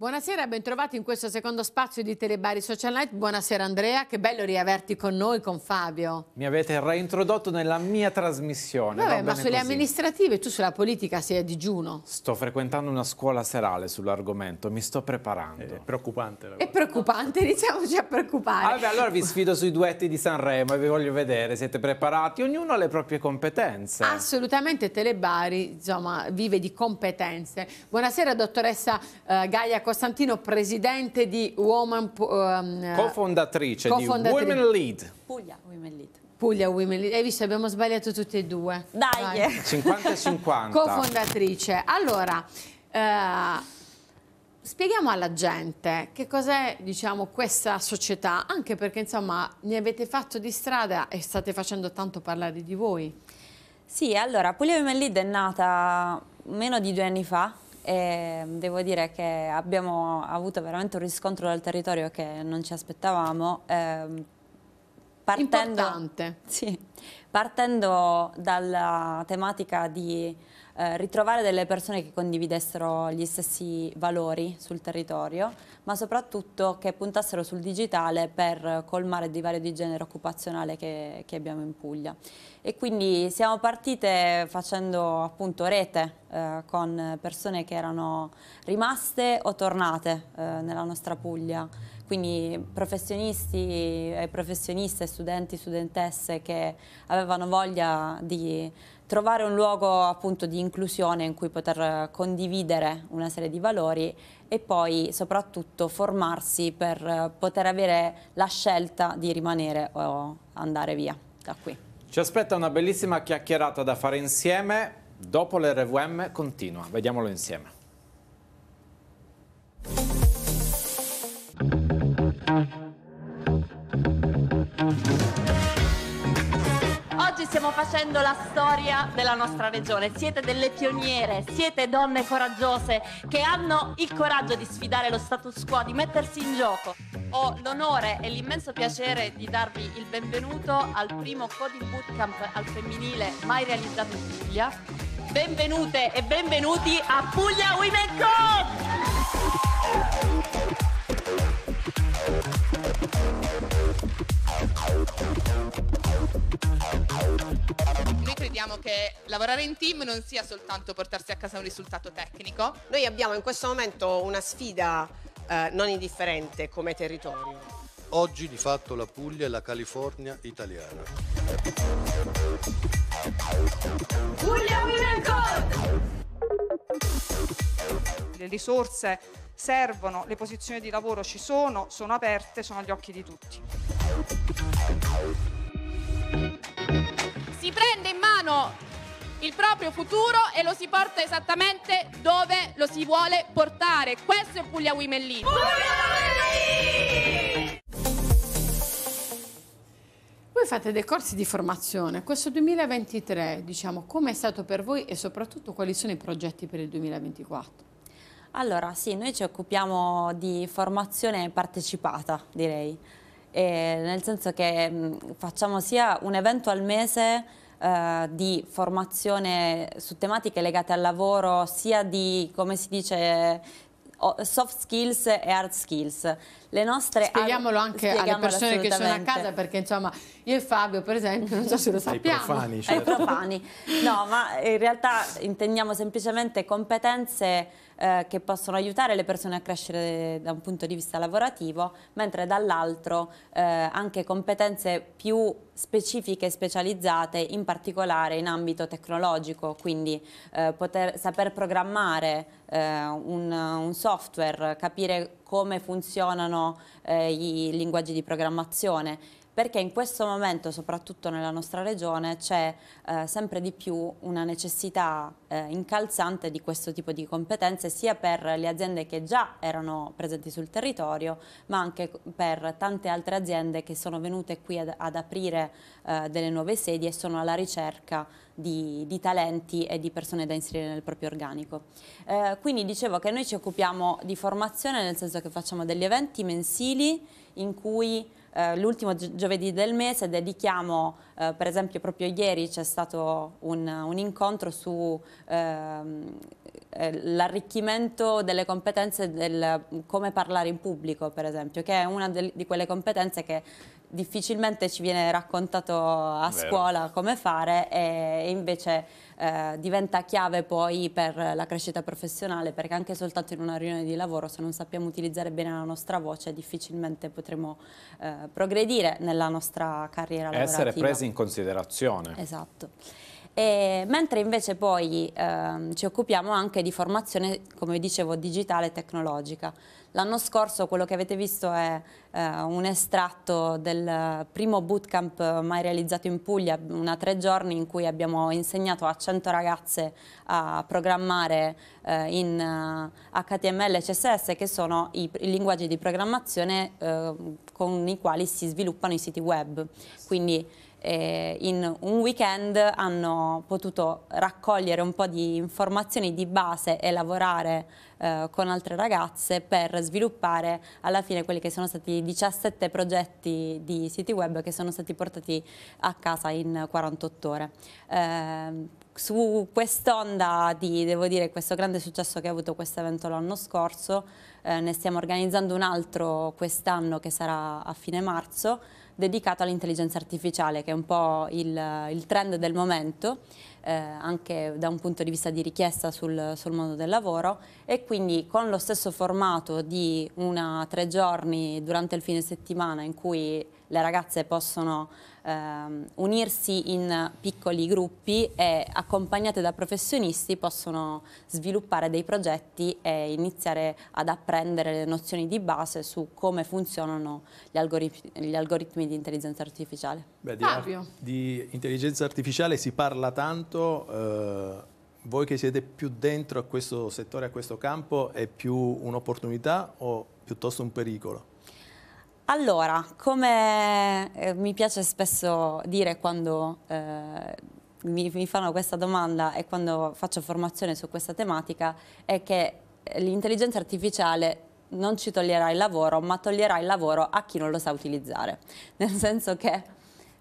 Buonasera, bentrovati in questo secondo spazio di Telebari Social Night. Buonasera Andrea, che bello riaverti con noi, con Fabio. Mi avete reintrodotto nella mia trasmissione. Vabbè, ma sulle così. amministrative, tu sulla politica sei a digiuno. Sto frequentando una scuola serale sull'argomento, mi sto preparando. Eh, è preoccupante. È preoccupante, iniziamoci a preoccupare. Ah, vabbè, allora vi sfido sui duetti di Sanremo e vi voglio vedere, siete preparati? Ognuno ha le proprie competenze. Assolutamente, Telebari, insomma, vive di competenze. Buonasera dottoressa eh, Gaia Costantino, presidente di Woman... Um, ehm, cofondatrice, eh, cofondatrice di Women Lead. Puglia Women Lead. Puglia Women Lead. Hai visto, abbiamo sbagliato tutte e due. Dai! Yeah. 50-50. Cofondatrice. Allora, eh, spieghiamo alla gente che cos'è, diciamo, questa società, anche perché, insomma, ne avete fatto di strada e state facendo tanto parlare di voi. Sì, allora, Puglia Women Lead è nata meno di due anni fa, e mm, devo dire che abbiamo avuto veramente un riscontro dal territorio che non ci aspettavamo. Ehm, partendo, Importante. Sì, partendo dalla tematica di eh, ritrovare delle persone che condividessero gli stessi valori sul territorio, ma soprattutto che puntassero sul digitale per colmare il divario di genere occupazionale che, che abbiamo in Puglia. E quindi siamo partite facendo appunto rete eh, con persone che erano rimaste o tornate eh, nella nostra Puglia quindi professionisti e professioniste, studenti e studentesse che avevano voglia di trovare un luogo appunto di inclusione in cui poter condividere una serie di valori e poi soprattutto formarsi per poter avere la scelta di rimanere o andare via da qui. Ci aspetta una bellissima chiacchierata da fare insieme, dopo l'RVM continua, vediamolo insieme. oggi stiamo facendo la storia della nostra regione. Siete delle pioniere, siete donne coraggiose che hanno il coraggio di sfidare lo status quo, di mettersi in gioco. Ho l'onore e l'immenso piacere di darvi il benvenuto al primo Coding Bootcamp al femminile mai realizzato in Puglia. Benvenute e benvenuti a Puglia Women Code! Noi crediamo che lavorare in team non sia soltanto portarsi a casa un risultato tecnico. Noi abbiamo in questo momento una sfida eh, non indifferente come territorio. Oggi di fatto la Puglia è la California italiana. Puglia Women Code! Le risorse servono, le posizioni di lavoro ci sono, sono aperte, sono agli occhi di tutti. Si prende in mano il proprio futuro e lo si porta esattamente dove lo si vuole portare. Questo è Puglia Women League. Voi fate dei corsi di formazione. Questo 2023, diciamo, come è stato per voi e soprattutto quali sono i progetti per il 2024? Allora, sì, noi ci occupiamo di formazione partecipata, direi eh, nel senso che mh, mm, facciamo sia un evento al mese eh, di formazione su tematiche legate al lavoro, sia di, come si dice, soft skills e hard skills le nostre... Spieghiamolo anche spieghiamolo alle persone che sono a casa perché insomma io e Fabio per esempio non so se lo sappiamo. Ai profani. Certo. Ai profani. No, ma in realtà intendiamo semplicemente competenze eh, che possono aiutare le persone a crescere da un punto di vista lavorativo, mentre dall'altro eh, anche competenze più specifiche e specializzate, in particolare in ambito tecnologico, quindi eh, poter, saper programmare eh, un, un software, capire come funzionano eh, i linguaggi di programmazione perché in questo momento, soprattutto nella nostra regione, c'è eh, sempre di più una necessità eh, incalzante di questo tipo di competenze, sia per le aziende che già erano presenti sul territorio, ma anche per tante altre aziende che sono venute qui ad, ad aprire eh, delle nuove sedi e sono alla ricerca di, di, talenti e di persone da inserire nel proprio organico. Eh, quindi dicevo che noi ci occupiamo di formazione nel senso che facciamo degli eventi mensili in cui eh, l'ultimo giovedì del mese dedichiamo, eh, per esempio proprio ieri c'è stato un, un incontro su... Ehm, eh, l'arricchimento delle competenze del come parlare in pubblico, per esempio, che è una di quelle competenze che difficilmente ci viene raccontato a Vero. scuola come fare e invece eh, diventa chiave poi per la crescita professionale perché anche soltanto in una riunione di lavoro se non sappiamo utilizzare bene la nostra voce difficilmente potremo eh, progredire nella nostra carriera Essere lavorativa. Essere presi in considerazione. Esatto. E, mentre invece poi ehm, ci occupiamo anche di formazione, come dicevo, digitale e tecnologica. L'anno scorso quello che avete visto è eh, un estratto del primo bootcamp mai realizzato in Puglia, una tre giorni in cui abbiamo insegnato a 100 ragazze a programmare eh, in eh, HTML e CSS che sono i, i linguaggi di programmazione eh, con i quali si sviluppano i siti web. Quindi eh, in un weekend hanno potuto raccogliere un po' di informazioni di base e lavorare eh, con altre ragazze per sviluppare alla fine quelli che sono stati 17 progetti di siti web che sono stati portati a casa in 48 ore. Eh, su quest'onda di, devo dire, questo grande successo che ha avuto questo evento l'anno scorso, eh, ne stiamo organizzando un altro quest'anno che sarà a fine marzo, dedicato all'intelligenza artificiale, che è un po' il, il trend del momento, eh, anche da un punto di vista di richiesta sul, sul, mondo del lavoro e quindi con lo stesso formato di una tre giorni durante il fine settimana in cui le ragazze possono ehm, unirsi in piccoli gruppi e accompagnate da professionisti possono sviluppare dei progetti e iniziare ad apprendere le nozioni di base su come funzionano gli algoritmi, gli algoritmi di intelligenza artificiale. Beh, di, ar di, intelligenza artificiale si parla tanto, eh, voi che siete più dentro a questo settore, a questo campo, è più un'opportunità o piuttosto un pericolo? Allora, come eh, mi piace spesso dire quando eh, mi, mi fanno questa domanda e quando faccio formazione su questa tematica, è che l'intelligenza artificiale non ci toglierà il lavoro, ma toglierà il lavoro a chi non lo sa utilizzare. Nel senso che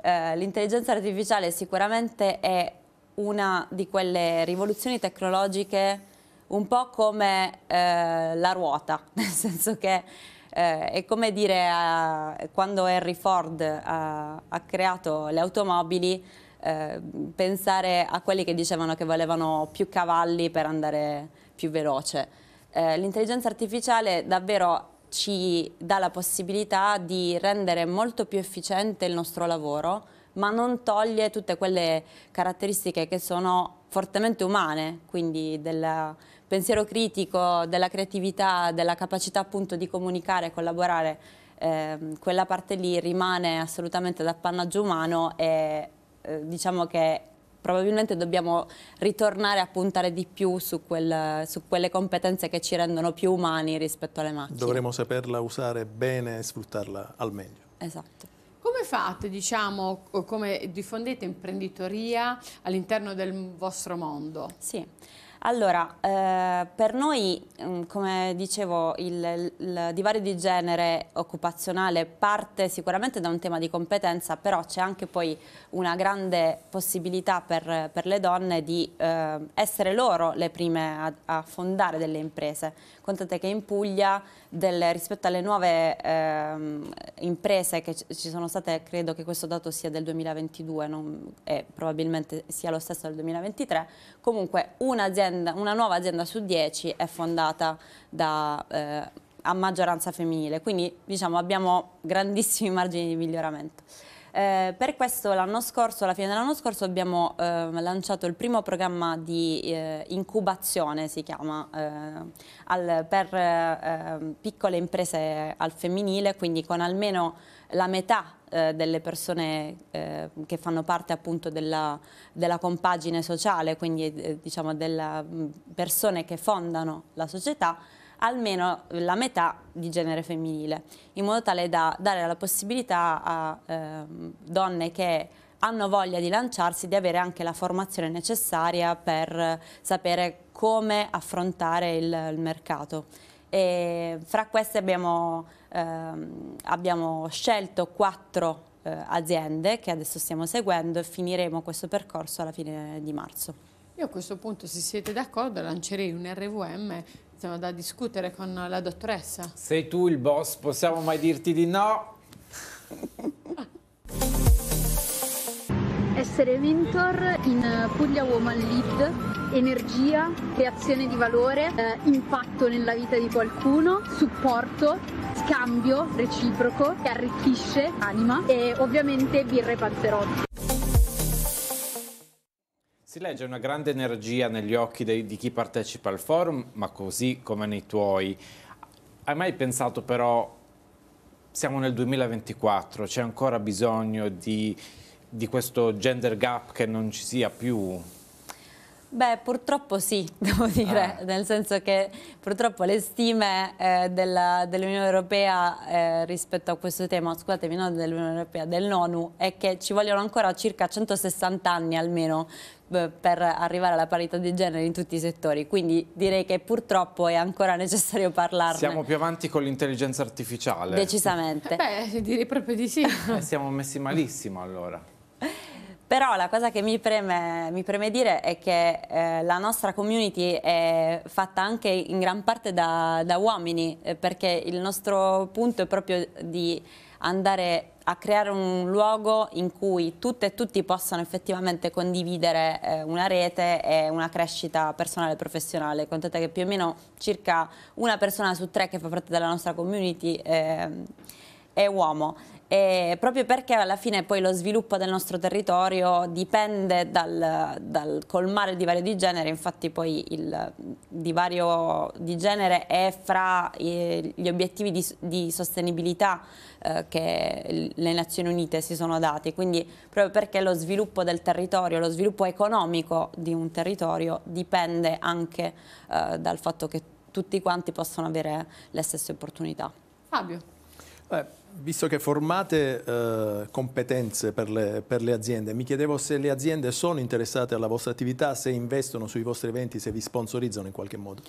eh, l'intelligenza artificiale sicuramente è una di quelle rivoluzioni tecnologiche un po' come eh, la ruota, nel senso che eh, è come dire a, eh, quando Henry Ford ha, ha creato le automobili eh, pensare a quelli che dicevano che volevano più cavalli per andare più veloce. Eh, l'intelligenza artificiale davvero ci dà la possibilità di rendere molto più efficiente il nostro lavoro, ma non toglie tutte quelle caratteristiche che sono fortemente umane, quindi della pensiero critico, della creatività, della capacità appunto di comunicare e collaborare, eh, quella parte lì rimane assolutamente d'appannaggio umano e eh, diciamo che probabilmente dobbiamo ritornare a puntare di più su, quel, su, quelle competenze che ci rendono più umani rispetto alle macchine. Dovremmo saperla usare bene e sfruttarla al meglio. Esatto. Come fate, diciamo, come diffondete imprenditoria all'interno del vostro mondo? Sì. Allora, eh, per noi, mm, come dicevo, il, il, divario di genere occupazionale parte sicuramente da un tema di competenza, però c'è anche poi una grande possibilità per, per le donne di eh, essere loro le prime a, a fondare delle imprese. Contate che in Puglia del, rispetto alle nuove eh, imprese che ci sono state, credo che questo dato sia del 2022 non, e probabilmente sia lo stesso del 2023, comunque una nuova azienda su 10 è fondata da... Eh, a maggioranza femminile, quindi diciamo abbiamo grandissimi margini di miglioramento. Eh, per questo l'anno scorso, alla fine dell'anno scorso, abbiamo eh, lanciato il primo programma di eh, incubazione, si chiama, eh, al, per ehm, piccole imprese al femminile, quindi con almeno la metà eh, delle persone che fanno parte appunto della, della compagine sociale, quindi diciamo delle mm, persone che fondano la società, almeno la metà di genere femminile, in modo tale da dare la possibilità a eh, donne che hanno voglia di lanciarsi di avere anche la formazione necessaria per sapere come affrontare il, il mercato. E fra queste abbiamo, ehm, abbiamo scelto quattro eh, aziende che adesso stiamo seguendo e finiremo questo percorso alla fine di marzo. Io a questo punto, se siete d'accordo, lancerei un RVM siamo da discutere con la dottoressa. Sei tu il boss, possiamo mai dirti di no? Essere mentor in Puglia Woman Lead, energia, creazione di valore, eh, impatto nella vita di qualcuno, supporto, scambio reciproco che arricchisce anima e ovviamente birre e panzerotti. Si legge una grande energia negli occhi dei, di chi partecipa al forum, ma così come nei tuoi. Hai mai pensato però, siamo nel 2024, c'è ancora bisogno di, di questo gender gap che non ci sia più? Beh, purtroppo sì, devo dire, ah. nel senso che purtroppo le stime eh, dell'Unione Europea eh, rispetto a questo tema, scusatemi, non dell'Unione Europea, dell'ONU, è che ci vogliono ancora circa 160 anni almeno eh, per arrivare alla parità di genere in tutti i settori, quindi direi che purtroppo è ancora necessario parlarne. Siamo più avanti con l'intelligenza artificiale. Decisamente. Beh, direi proprio di sì. Eh, siamo messi malissimo allora. Però la cosa che mi preme, mi preme dire è che eh, la nostra community è fatta anche in gran parte da, da uomini, eh, perché il nostro punto è proprio di andare a creare un luogo in cui tutte e tutti possano effettivamente condividere eh, una rete e una crescita personale e professionale. Contate che più o meno circa una persona su tre che fa parte della nostra community ehm, è uomo. E proprio perché alla fine poi lo sviluppo del nostro territorio dipende dal, dal, colmare il divario di genere, infatti poi il divario di genere è fra eh, gli obiettivi di, di sostenibilità eh, che le Nazioni Unite si sono dati, quindi proprio perché lo sviluppo del territorio, lo sviluppo economico di un territorio dipende anche eh, dal fatto che tutti quanti possano avere le stesse opportunità. Fabio. Eh visto che formate eh, competenze per le, per le, aziende, mi chiedevo se le aziende sono interessate alla vostra attività, se investono sui vostri eventi, se vi sponsorizzano in qualche modo.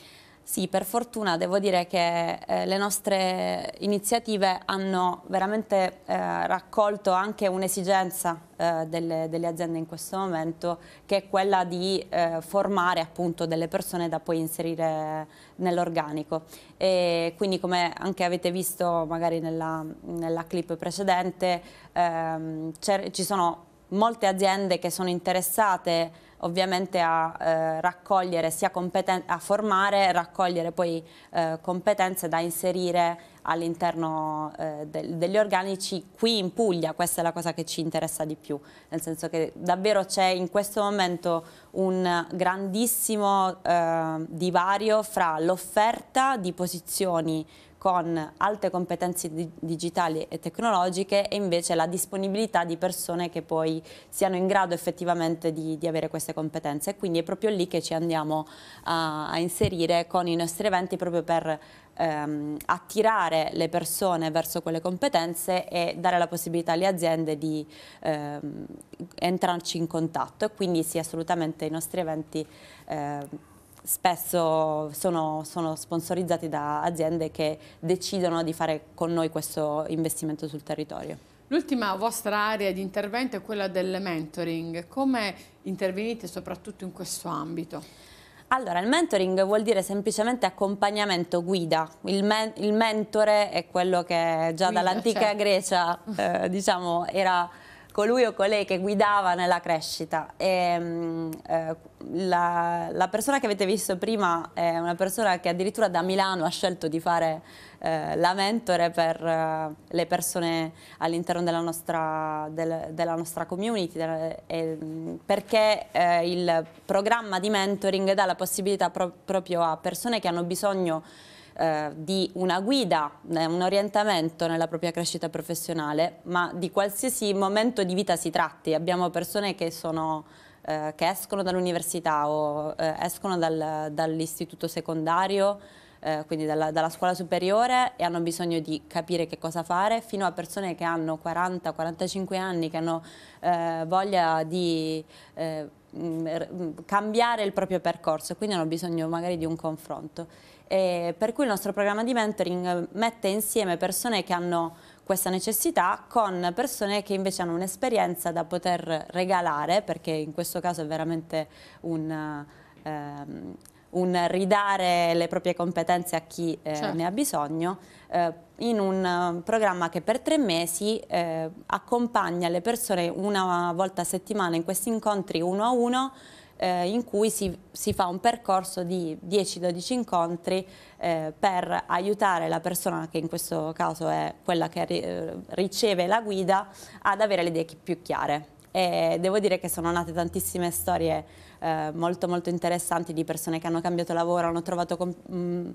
Sì, per fortuna devo dire che eh, le nostre iniziative hanno veramente eh, raccolto anche un'esigenza eh, delle, delle, aziende in questo momento che è quella di eh, formare appunto delle persone da poi inserire nell'organico. quindi come anche avete visto magari nella, nella clip precedente ehm, ci sono molte aziende che sono interessate ovviamente a eh, raccogliere sia competenze, a formare e raccogliere poi eh, competenze da inserire all'interno eh, de degli organici qui in Puglia, questa è la cosa che ci interessa di più, nel senso che davvero c'è in questo momento un grandissimo eh, divario fra l'offerta di posizioni con alte competenze di digitali e tecnologiche e invece la disponibilità di persone che poi siano in grado effettivamente di, di avere queste competenze. quindi è proprio lì che ci andiamo a, a inserire con i nostri eventi proprio per ehm, attirare le persone verso quelle competenze e dare la possibilità alle aziende di ehm, entrarci in contatto e quindi sì assolutamente i nostri eventi ehm, spesso sono, sono, sponsorizzati da aziende che decidono di fare con noi questo investimento sul territorio. L'ultima vostra area di intervento è quella del mentoring. Come intervenite soprattutto in questo ambito? Allora, il mentoring vuol dire semplicemente accompagnamento, guida. Il, men il mentore è quello che già dall'antica cioè. Grecia eh, diciamo, era colui ecco, o colei che guidava nella crescita. E, ehm, eh, la, la, persona che avete visto prima è una persona che addirittura da Milano ha scelto di fare eh, la mentore per eh, le persone all'interno della nostra, del, della nostra community, del, perché eh, il programma di mentoring dà la possibilità pro proprio a persone che hanno bisogno eh, di una guida, eh, un orientamento nella propria crescita professionale, ma di qualsiasi momento di vita si tratti. Abbiamo persone che sono eh, che escono dall'università o eh, escono dal, dall'istituto secondario, eh, quindi dalla, dalla, scuola superiore e hanno bisogno di capire che cosa fare, fino a persone che hanno 40-45 anni, che hanno voglia di cambiare il proprio percorso, quindi hanno bisogno magari di un confronto eh, per cui il nostro programma di mentoring mette insieme persone che hanno questa necessità con persone che invece hanno un'esperienza da poter regalare, perché in questo caso è veramente un... Ehm, un ridare le proprie competenze a chi eh, certo. ne ha bisogno eh, in un programma che per tre mesi eh, accompagna le persone una volta a settimana in questi incontri uno a uno eh, in cui si, si, fa un percorso di 10-12 incontri eh, per aiutare la persona, che in questo caso è quella che ri eh, riceve la guida, ad avere le idee più chiare. E devo dire che sono nate tantissime storie eh, molto molto interessanti di persone che hanno cambiato lavoro, hanno trovato mh, mm,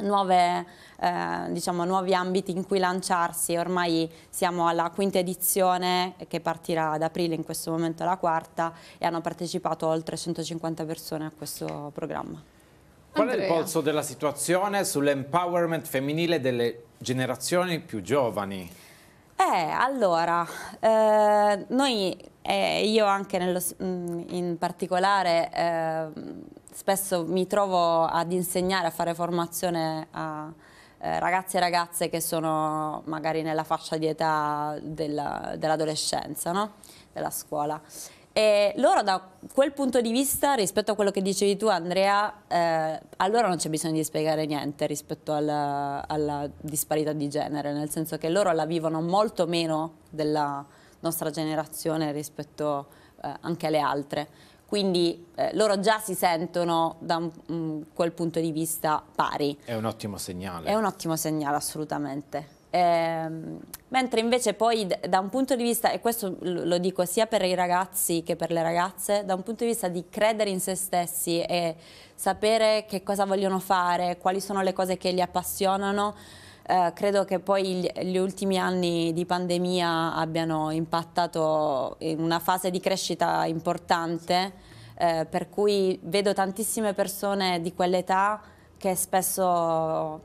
Nuove, eh, diciamo, nuovi ambiti in cui lanciarsi, ormai siamo alla quinta edizione che partirà ad aprile, in questo momento la quarta e hanno partecipato oltre 150 persone a questo programma. Qual Andrea. è il polso della situazione sull'empowerment femminile delle generazioni più giovani? Eh, allora, eh, noi, eh, io anche nello, mm, in particolare ehm, spesso mi trovo ad insegnare, a fare formazione a eh, ragazzi e ragazze che sono magari nella fascia di età dell'adolescenza, no? della scuola. E loro da quel punto di vista, rispetto a quello che dicevi tu Andrea, eh, allora non c'è bisogno di spiegare niente rispetto alla, alla, disparità di genere, nel senso che loro la vivono molto meno della nostra generazione rispetto eh, anche alle altre quindi eh, loro già si sentono da un, mm, quel punto di vista pari. È un ottimo segnale. È un ottimo segnale assolutamente. Eh, mentre invece poi da un punto di vista, e questo lo dico sia per i ragazzi che per le ragazze, da un punto di vista di credere in se stessi e sapere che cosa vogliono fare, quali sono le cose che li appassionano, eh, credo che poi gli, gli, ultimi anni di pandemia abbiano impattato in una fase di crescita importante, eh, per cui vedo tantissime persone di quell'età che spesso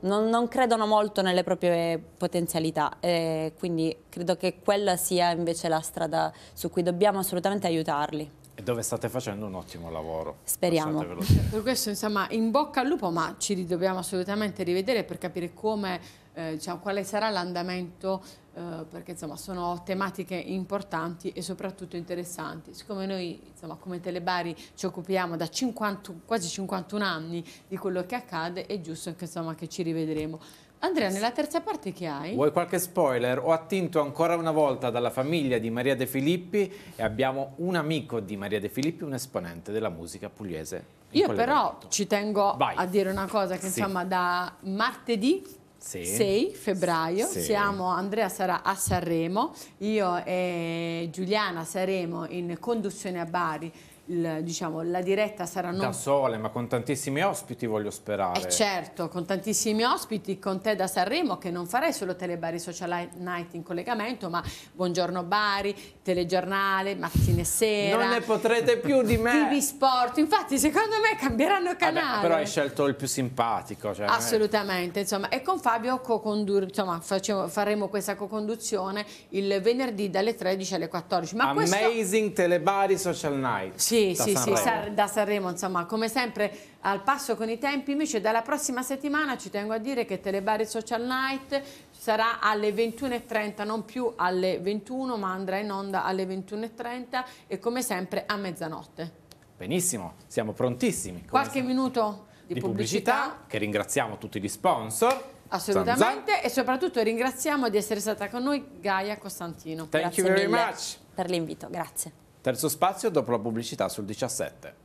non, non, credono molto nelle proprie potenzialità e quindi credo che quella sia invece la strada su cui dobbiamo assolutamente aiutarli. E dove state facendo un ottimo lavoro. Speriamo. Per questo insomma in bocca al lupo ma ci dobbiamo assolutamente rivedere per capire come, eh, diciamo, quale sarà l'andamento eh, perché insomma sono tematiche importanti e soprattutto interessanti. Siccome noi insomma come Telebari ci occupiamo da 50, quasi 51 anni di quello che accade è giusto che, insomma, che ci rivedremo. Andrea, nella terza parte che hai? Vuoi qualche spoiler? Ho attinto ancora una volta dalla famiglia di Maria De Filippi e abbiamo un amico di Maria De Filippi, un esponente della musica pugliese. Io però ci tengo Vai. a dire una cosa che sì. insomma da martedì sì. 6 febbraio, sì. siamo, Andrea sarà a Sanremo, io e Giuliana saremo in conduzione a Bari il, diciamo, la diretta sarà non... Da sole, ma con tantissimi ospiti voglio sperare. Eh certo, con tantissimi ospiti, con te da Sanremo, che non farei solo Telebari Social Night in collegamento, ma Buongiorno Bari, Telegiornale, Mattina e Sera. Non ne potrete più di me! TV Sport, infatti secondo me cambieranno canale. Vabbè, però hai scelto il più simpatico. Cioè eh. Assolutamente, insomma, e con Fabio insomma, facciamo, faremo questa co-conduzione il venerdì dalle 13 alle 14. Ma Amazing questo... Telebari Social Night. Sì, sì, da sì, Sanremo. Sì, San, da Sanremo, insomma, come sempre al passo con i tempi, invece dalla prossima settimana ci tengo a dire che Telebari Social Night sarà alle 21.30, non più alle 21, ma andrà in onda alle 21.30 e come sempre a mezzanotte. Benissimo, siamo prontissimi. Qualche siamo? minuto di, di pubblicità, pubblicità, che ringraziamo tutti gli sponsor. Assolutamente zan e soprattutto ringraziamo di essere stata con noi Gaia Costantino. Thank grazie you very mille much. per l'invito, grazie. Terzo spazio dopo la pubblicità sul 17.